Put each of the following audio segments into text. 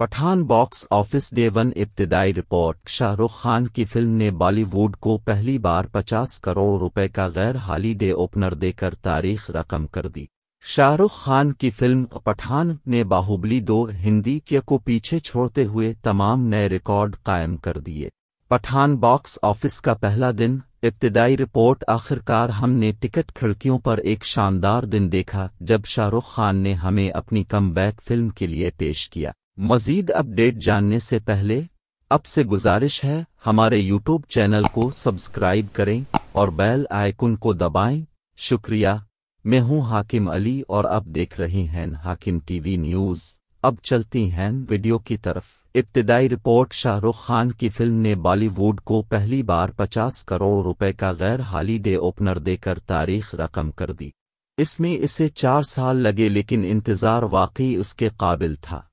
Pathan box office day one इब्तदाई report Shahrukh Khan की film ने बॉलीवुड को पहली बार 50 करोड़ रुपए का गैर हॉलीडे ओपनर देकर तारीख रकम कर दी शाहरुख खान की फिल्म पठान ने बाहुबली दो हिंदी के को पीछे छोड़ते हुए तमाम नए रिकॉर्ड कायम कर दिए पठान बॉक्स ऑफिस का पहला दिन इब्तदाई रिपोर्ट आखिरकार हमने टिकट खिड़कियों पर एक शानदार दिन देखा जब शाहरुख खान ने हमें अपनी कम बैक फिल्म के लिए पेश किया मजीद अपडेट जानने से पहले अब से गुजारिश है हमारे यूट्यूब चैनल को सब्सक्राइब करें और बेल आइकन को दबाएं। शुक्रिया मैं हूं हाकिम अली और आप देख रहे हैं हाकिम टीवी न्यूज अब चलती हैं वीडियो की तरफ इब्तदाई रिपोर्ट शाहरुख खान की फिल्म ने बॉलीवुड को पहली बार 50 करोड़ रुपए का गैर हॉलीडे ओपनर देकर तारीख रकम कर दी इसमें इसे चार साल लगे लेकिन इंतजार वाकई उसके काबिल था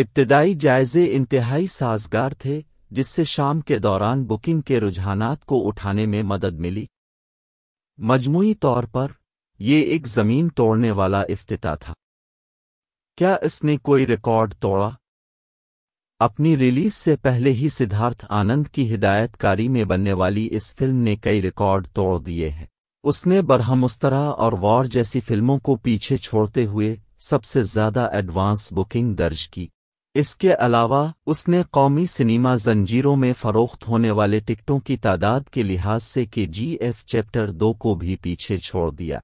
इब्तदाई जायजे इंतहाई साजगार थे जिससे शाम के दौरान बुकिंग के रुझानात को उठाने में मदद मिली मजमूई तौर पर ये एक ज़मीन तोड़ने वाला अफ्तः था क्या इसने कोई रिकॉर्ड तोड़ा अपनी रिलीज से पहले ही सिद्धार्थ आनंद की हिदायतकारी में बनने वाली इस फिल्म ने कई रिकॉर्ड तोड़ दिए हैं उसने बरहमुस्तरा और वॉर जैसी फिल्मों को पीछे छोड़ते हुए सबसे ज्यादा एडवांस बुकिंग दर्ज की इसके अलावा उसने कौमी सिनेमा जंजीरों में फ़रोख्त होने वाले टिकटों की तादाद के लिहाज से के जी एफ चैप्टर दो को भी पीछे छोड़ दिया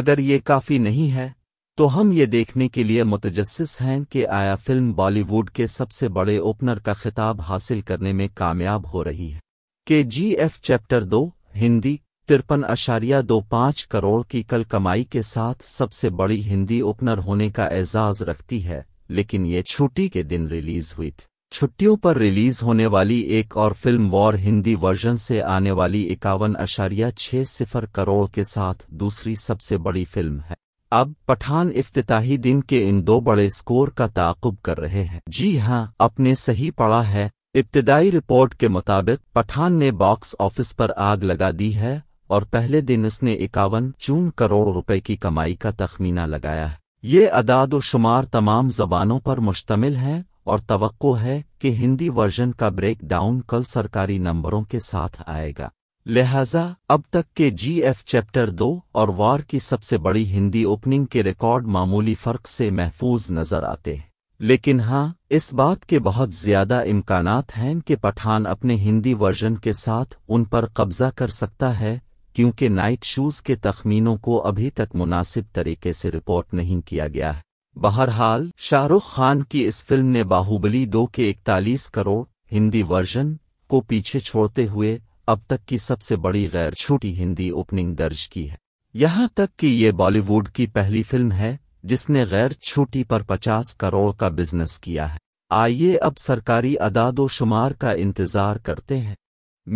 अगर ये काफ़ी नहीं है तो हम ये देखने के लिए मुतजस्स हैं कि आया फिल्म बॉलीवुड के सबसे बड़े ओपनर का खिताब हासिल करने में कामयाब हो रही है के जी एफ चैप्टर दो हिंदी तिरपन अशारिया दो पाँच करोड़ की कल कमाई के साथ सबसे बड़ी हिंदी ओपनर होने का एजाज रखती है लेकिन ये छुट्टी के दिन रिलीज हुई थी छुट्टियों पर रिलीज होने वाली एक और फिल्म वॉर हिंदी वर्जन से आने वाली इक्यावन अशारिया छह सिफर करोड़ के साथ दूसरी सबसे बड़ी फिल्म है अब पठान इफ्ताही दिन के इन दो बड़े स्कोर का ताकुब कर रहे हैं जी हाँ अपने सही पड़ा है इब्तदाई रिपोर्ट के मुताबिक पठान ने बॉक्स ऑफिस पर आग लगा दी है और पहले दिन इसने इक्यावन चून करोड़ रुपए की कमाई का तखमीना लगाया है ये अदाद व शुमार तमाम जबानों पर मुश्तमिल हैं और तो है कि हिंदी वर्जन का ब्रेक डाउन कल सरकारी नंबरों के साथ आएगा लिहाजा अब तक के जी एफ चैप्टर दो और वार की सबसे बड़ी हिंदी ओपनिंग के रिकॉर्ड मामूली फ़र्क से महफूज नज़र आते हैं लेकिन हाँ इस बात के बहुत ज्यादा इम्कान हैं कि पठान अपने हिंदी वर्जन के साथ उन पर कब्जा कर सकता है क्योंकि नाइट शूज़ के तखमीनों को अभी तक मुनासिब तरीके से रिपोर्ट नहीं किया गया है बहरहाल शाहरुख खान की इस फिल्म ने बाहुबली दो के इकतालीस करोड़ हिंदी वर्जन को पीछे छोड़ते हुए अब तक की सबसे बड़ी गैर छोटी हिंदी ओपनिंग दर्ज की है यहाँ तक कि ये बॉलीवुड की पहली फिल्म है जिसने गैर छोटी पर 50 करोड़ का बिजनेस किया है आइए अब सरकारी अदादोशुमार का इंतज़ार करते हैं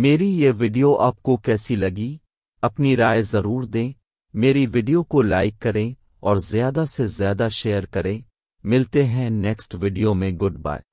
मेरी ये वीडियो आपको कैसी लगी अपनी राय ज़रूर दें मेरी वीडियो को लाइक करें और ज़्यादा से ज़्यादा शेयर करें मिलते हैं नेक्स्ट वीडियो में गुड बाय